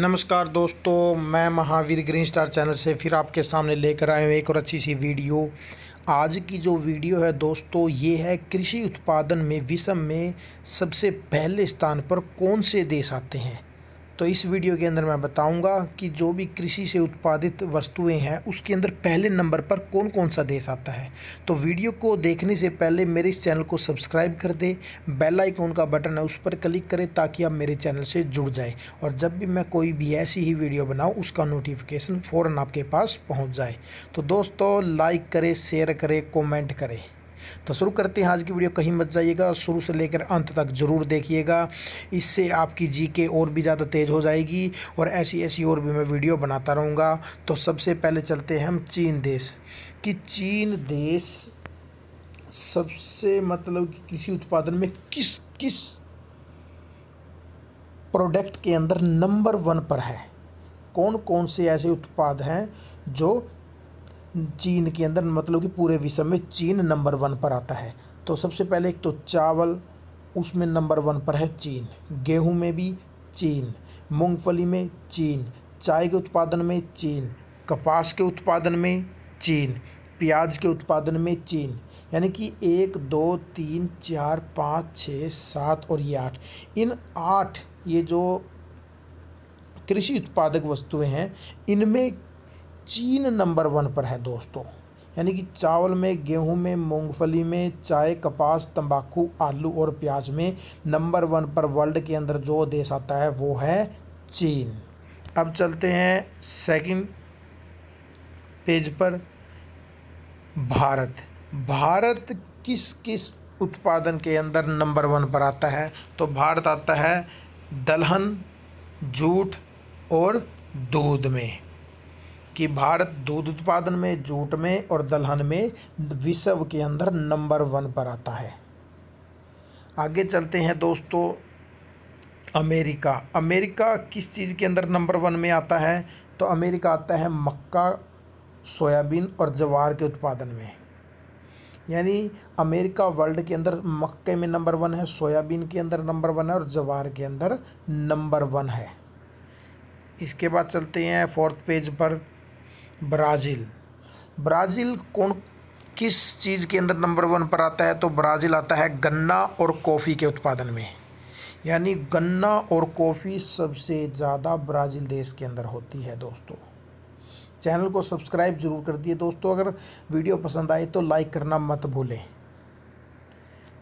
नमस्कार दोस्तों मैं महावीर ग्रीन स्टार चैनल से फिर आपके सामने लेकर आए हूँ एक और अच्छी सी वीडियो आज की जो वीडियो है दोस्तों ये है कृषि उत्पादन में विषम में सबसे पहले स्थान पर कौन से देश आते हैं तो इस वीडियो के अंदर मैं बताऊंगा कि जो भी कृषि से उत्पादित वस्तुएं हैं उसके अंदर पहले नंबर पर कौन कौन सा देश आता है तो वीडियो को देखने से पहले मेरे इस चैनल को सब्सक्राइब कर दे बेल आइकॉन का बटन है उस पर क्लिक करें ताकि आप मेरे चैनल से जुड़ जाएँ और जब भी मैं कोई भी ऐसी ही वीडियो बनाऊँ उसका नोटिफिकेशन फ़ौर आपके पास पहुँच जाए तो दोस्तों लाइक करें शेयर करें कॉमेंट करें तो शुरू करते हैं आज की वीडियो कहीं मत जाइएगा शुरू से लेकर अंत तक ज़रूर देखिएगा इससे आपकी जी और भी ज़्यादा तेज़ हो जाएगी और ऐसी ऐसी और भी मैं वीडियो बनाता रहूँगा तो सबसे पहले चलते हैं हम चीन देश कि चीन देश सबसे मतलब कि कृषि उत्पादन में किस किस प्रोडक्ट के अंदर नंबर वन पर है कौन कौन से ऐसे उत्पाद हैं जो चीन के अंदर मतलब कि पूरे विश्व में चीन नंबर वन पर आता है तो सबसे पहले एक तो चावल उसमें नंबर वन पर है चीन गेहूं में भी चीन मूंगफली में चीन चाय के उत्पादन में चीन कपास के उत्पादन में चीन प्याज के उत्पादन में चीन यानी कि एक दो तीन चार पाँच छः सात और ये आठ इन आठ ये जो कृषि उत्पादक वस्तुएं हैं इनमें चीन नंबर वन पर है दोस्तों यानी कि चावल में गेहूं में मूंगफली में चाय कपास तंबाकू आलू और प्याज में नंबर वन पर वर्ल्ड के अंदर जो देश आता है वो है चीन अब चलते हैं सेकंड पेज पर भारत भारत किस किस उत्पादन के अंदर नंबर वन पर आता है तो भारत आता है दलहन जूट और दूध में कि भारत दूध उत्पादन में जूट में और दलहन में विश्व के अंदर नंबर वन पर आता है आगे चलते हैं दोस्तों अमेरिका अमेरिका किस चीज़ के अंदर नंबर वन में आता है तो अमेरिका आता है मक्का सोयाबीन और जवार के उत्पादन में यानी अमेरिका वर्ल्ड के अंदर मक्के में नंबर वन है सोयाबीन के अंदर नंबर वन है और जवार के अंदर नंबर वन है इसके बाद चलते हैं फोर्थ पेज पर ब्राज़ील ब्राज़ील कौन किस चीज़ के अंदर नंबर वन पर आता है तो ब्राज़ील आता है गन्ना और कॉफ़ी के उत्पादन में यानी गन्ना और कॉफ़ी सबसे ज़्यादा ब्राज़ील देश के अंदर होती है दोस्तों चैनल को सब्सक्राइब ज़रूर कर दिए दोस्तों अगर वीडियो पसंद आए तो लाइक करना मत भूलें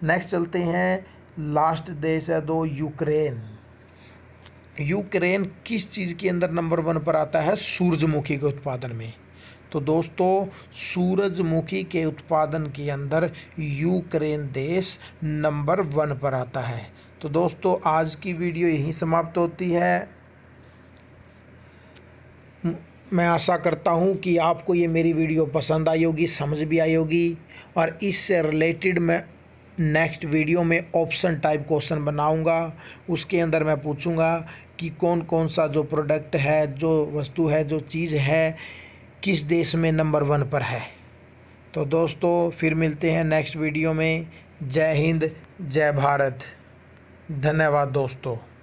नेक्स्ट चलते हैं लास्ट देश है दो यूक्रेन यूक्रेन किस चीज़ के अंदर नंबर वन पर आता है सूरजमुखी के उत्पादन में तो दोस्तों सूरजमुखी के उत्पादन के अंदर यूक्रेन देश नंबर वन पर आता है तो दोस्तों आज की वीडियो यहीं समाप्त होती है मैं आशा करता हूं कि आपको ये मेरी वीडियो पसंद आई होगी समझ भी आई होगी और इससे रिलेटेड मैं नेक्स्ट वीडियो में ऑप्शन टाइप क्वेश्चन बनाऊंगा उसके अंदर मैं पूछूंगा कि कौन कौन सा जो प्रोडक्ट है जो वस्तु है जो चीज़ है किस देश में नंबर वन पर है तो दोस्तों फिर मिलते हैं नेक्स्ट वीडियो में जय हिंद जय भारत धन्यवाद दोस्तों